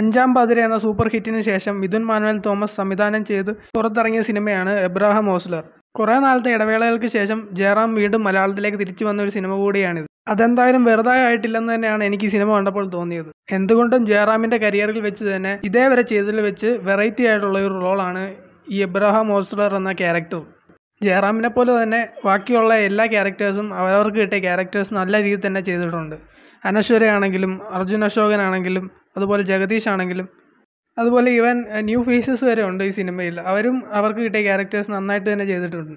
അഞ്ചാം പാതിര എന്ന സൂപ്പർ ഹിറ്റിന് ശേഷം മിഥുൻ മാനുവൽ തോമസ് സംവിധാനം ചെയ്ത് പുറത്തിറങ്ങിയ സിനിമയാണ് എബ്രാഹം ഓസ്ലർ കുറേ നാളത്തെ ഇടവേളകൾക്ക് ശേഷം ജയറാം വീണ്ടും മലയാളത്തിലേക്ക് തിരിച്ചു വന്ന ഒരു സിനിമ കൂടിയാണിത് അതെന്തായാലും വെറുതെ ആയിട്ടില്ലെന്ന് തന്നെയാണ് എനിക്ക് ഈ സിനിമ കണ്ടപ്പോൾ തോന്നിയത് എന്തുകൊണ്ടും ജയറാമിൻ്റെ കരിയറിൽ വെച്ച് തന്നെ ഇതേവരെ ചെയ്തതിൽ വെച്ച് വെറൈറ്റി ആയിട്ടുള്ള ഒരു റോളാണ് ഈ എബ്രഹാം ഓസ്ലർ എന്ന ക്യാരക്ടർ ജയറാമിനെ പോലെ തന്നെ ബാക്കിയുള്ള എല്ലാ ക്യാരക്ടേഴ്സും അവരവർക്ക് കിട്ടിയ ക്യാരക്ടേഴ്സ് നല്ല രീതിയിൽ തന്നെ ചെയ്തിട്ടുണ്ട് അനശ്വരയാണെങ്കിലും അർജുൻ അശോകനാണെങ്കിലും അതുപോലെ ജഗദീഷ് ആണെങ്കിലും അതുപോലെ ഇവൻ ന്യൂ ഫേസസ് വരെ ഉണ്ട് ഈ സിനിമയിൽ അവരും അവർക്ക് കിട്ടിയ ക്യാരക്ടേഴ്സ് നന്നായിട്ട് തന്നെ ചെയ്തിട്ടുണ്ട്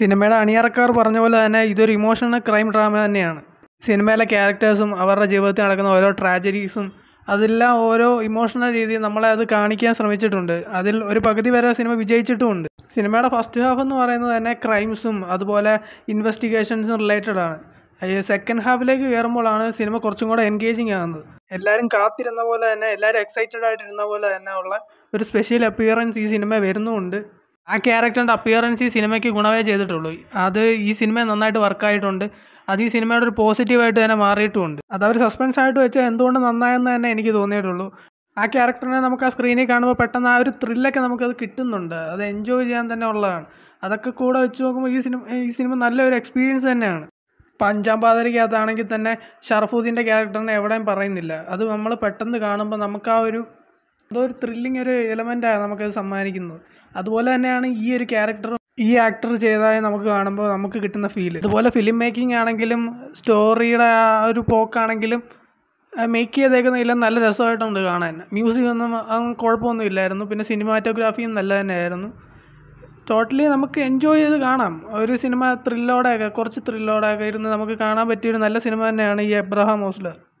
സിനിമയുടെ അണിയറക്കാർ പറഞ്ഞ പോലെ തന്നെ ഇതൊരു ഇമോഷണൽ ക്രൈം ഡ്രാമ തന്നെയാണ് സിനിമയിലെ ക്യാരക്ടേഴ്സും അവരുടെ ജീവിതത്തിൽ നടക്കുന്ന ഓരോ ട്രാജഡീസും അതെല്ലാം ഓരോ ഇമോഷണൽ രീതിയിൽ നമ്മളെ അത് കാണിക്കാൻ ശ്രമിച്ചിട്ടുണ്ട് അതിൽ ഒരു പകുതി വരെ സിനിമ വിജയിച്ചിട്ടുമുണ്ട് സിനിമയുടെ ഫസ്റ്റ് ഹാഫ് എന്ന് പറയുന്നത് തന്നെ ക്രൈംസും അതുപോലെ ഇൻവെസ്റ്റിഗേഷൻസും റിലേറ്റഡ് ആണ് സെക്കൻഡ് ഹാഫിലേക്ക് കയറുമ്പോഴാണ് സിനിമ കുറച്ചും കൂടെ എൻഗേജിങ് ആകുന്നത് എല്ലാവരും കാത്തിരുന്ന പോലെ തന്നെ എല്ലാവരും എക്സൈറ്റഡ് ആയിട്ടിരുന്ന പോലെ തന്നെ ഉള്ള ഒരു സ്പെഷ്യൽ അപ്പിയറൻസ് ഈ സിനിമ വരുന്നുമുണ്ട് ആ ക്യാരക്ടറിൻ്റെ അപ്പിയറൻസ് ഈ സിനിമയ്ക്ക് ഗുണമേ ചെയ്തിട്ടുള്ളൂ അത് ഈ സിനിമ നന്നായിട്ട് വർക്കായിട്ടുണ്ട് അത് ഈ സിനിമയുടെ ഒരു പോസിറ്റീവായിട്ട് തന്നെ മാറിയിട്ടുമുണ്ട് അത് അവർ സസ്പെൻസ് ആയിട്ട് വെച്ചാൽ എന്തുകൊണ്ട് നന്നായെന്ന് തന്നെ എനിക്ക് തോന്നിയിട്ടുള്ളൂ ആ ക്യാരക്ടറിനെ നമുക്ക് ആ സ്ക്രീനിൽ കാണുമ്പോൾ പെട്ടെന്ന് ആ ഒരു ത്രില്ലൊക്കെ നമുക്കത് കിട്ടുന്നുണ്ട് അത് എൻജോയ് ചെയ്യാൻ തന്നെ ഉള്ളതാണ് അതൊക്കെ കൂടെ വെച്ച് നോക്കുമ്പോൾ ഈ സിനിമ ഈ സിനിമ നല്ലൊരു എക്സ്പീരിയൻസ് തന്നെയാണ് ഇപ്പം അഞ്ചാം പാതിരക്കകത്താണെങ്കിൽ തന്നെ ഷറഫുദ്ദീൻ്റെ ക്യാരക്ടറിനെ എവിടെയും പറയുന്നില്ല അത് നമ്മൾ പെട്ടെന്ന് കാണുമ്പോൾ നമുക്ക് ആ ഒരു അതൊരു ത്രില്ലിങ് ഒരു എലമെൻറ്റാണ് നമുക്കത് സമ്മാനിക്കുന്നത് അതുപോലെ തന്നെയാണ് ഈ ഒരു ക്യാരക്ടർ ഈ ആക്ടർ ചെയ്തതായി നമുക്ക് കാണുമ്പോൾ നമുക്ക് കിട്ടുന്ന ഫീൽ അതുപോലെ ഫിലിം മേക്കിംഗ് ആണെങ്കിലും സ്റ്റോറിയുടെ ആ ഒരു പോക്കാണെങ്കിലും മേക്ക് ചെയ്തേക്കുന്നതിലും നല്ല രസമായിട്ടുണ്ട് കാണാൻ മ്യൂസിക് ഒന്നും കുഴപ്പമൊന്നും ഇല്ലായിരുന്നു പിന്നെ സിനിമാറ്റോഗ്രാഫിയും നല്ല തന്നെയായിരുന്നു ടോട്ടലി നമുക്ക് എൻജോയ് ചെയ്ത് കാണാം ഒരു സിനിമ ത്രില്ലോടെയൊക്കെ കുറച്ച് ത്രില്ലോടെയൊക്കെ ഇരുന്ന് നമുക്ക് കാണാൻ പറ്റിയൊരു നല്ല സിനിമ തന്നെയാണ് ഈ എബ്രഹാം ഹോസ്ലർ